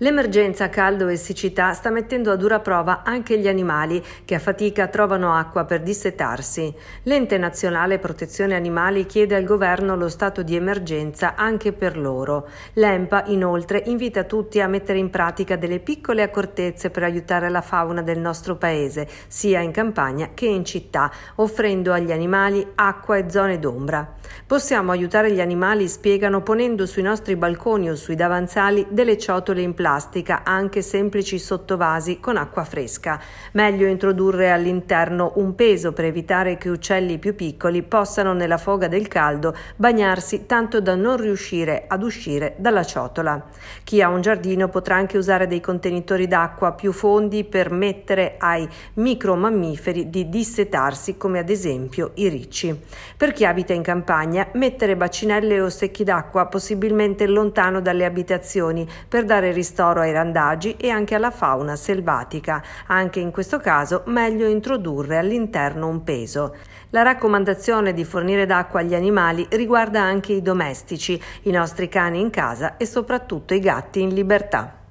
L'emergenza caldo e siccità sta mettendo a dura prova anche gli animali che a fatica trovano acqua per dissetarsi. L'ente nazionale protezione animali chiede al governo lo stato di emergenza anche per loro. L'EMPA inoltre invita tutti a mettere in pratica delle piccole accortezze per aiutare la fauna del nostro paese, sia in campagna che in città, offrendo agli animali acqua e zone d'ombra. Possiamo aiutare gli animali, spiegano, ponendo sui nostri balconi o sui davanzali delle ciotole in plastica plastica anche semplici sottovasi con acqua fresca. Meglio introdurre all'interno un peso per evitare che uccelli più piccoli possano nella foga del caldo bagnarsi tanto da non riuscire ad uscire dalla ciotola. Chi ha un giardino potrà anche usare dei contenitori d'acqua più fondi per mettere ai micromammiferi di dissetarsi come ad esempio i ricci. Per chi abita in campagna mettere bacinelle o secchi d'acqua possibilmente lontano dalle abitazioni per dare ristorante ristoro ai randaggi e anche alla fauna selvatica. Anche in questo caso meglio introdurre all'interno un peso. La raccomandazione di fornire d'acqua agli animali riguarda anche i domestici, i nostri cani in casa e soprattutto i gatti in libertà.